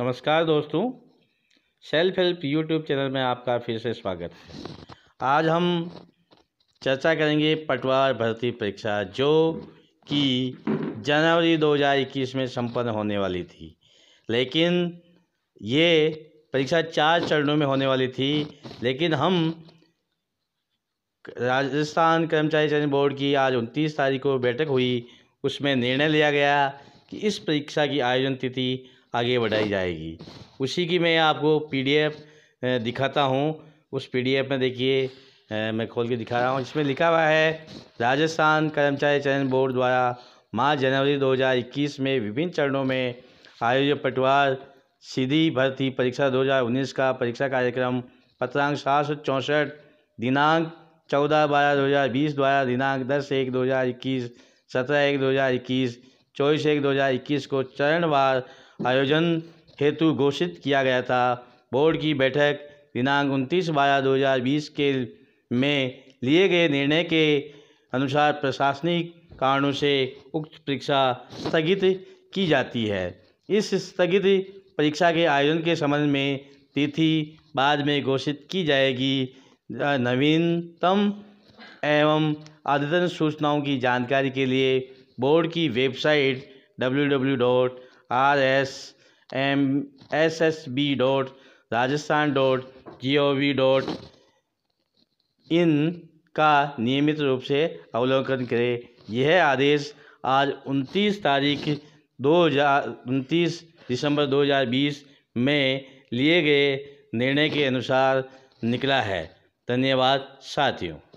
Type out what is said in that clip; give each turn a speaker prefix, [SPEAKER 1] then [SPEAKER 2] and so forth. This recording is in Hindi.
[SPEAKER 1] नमस्कार दोस्तों सेल्फ हेल्प यूट्यूब चैनल में आपका फिर से स्वागत है आज हम चर्चा करेंगे पटवार भर्ती परीक्षा जो कि जनवरी 2021 में संपन्न होने वाली थी लेकिन ये परीक्षा चार चरणों में होने वाली थी लेकिन हम राजस्थान कर्मचारी चयन बोर्ड की आज उनतीस तारीख को बैठक हुई उसमें निर्णय लिया गया कि इस परीक्षा की आयोजन तिथि आगे बढ़ाई जाएगी उसी की मैं आपको पीडीएफ दिखाता हूँ उस पीडीएफ में देखिए मैं खोल के दिखा रहा हूँ इसमें लिखा हुआ है राजस्थान कर्मचारी चयन बोर्ड द्वारा मार्च जनवरी 2021 में विभिन्न चरणों में आयोजित पटवार सीधी भर्ती परीक्षा 2019 का परीक्षा कार्यक्रम पत्रांक सात सौ चौंसठ दिनांक चौदह बारह दो हज़ार बीस द्वारा दिनांक दस एक दो हज़ार इक्कीस सत्रह एक दो हज़ार इक्कीस चौबीस एक दो हज़ार इक्कीस को चरणवार आयोजन हेतु घोषित किया गया था बोर्ड की बैठक दिनांक उनतीस बारह दो हज़ार बीस के में लिए गए निर्णय के अनुसार प्रशासनिक कारणों से उक्त परीक्षा स्थगित की जाती है इस स्थगित परीक्षा के आयोजन के संबंध में तिथि बाद में घोषित की जाएगी नवीनतम एवं अद्यतन सूचनाओं की जानकारी के लिए बोर्ड की website W W dot R S M S S B dot Rajasthan dot G O V dot in का नियमित रूप से अवलोकन करें यह आदेश आज 29 तारीख दो हजार उनतीस दिसंबर 2020 में लिए गए निर्णय के अनुसार निकला है धन्यवाद साथियों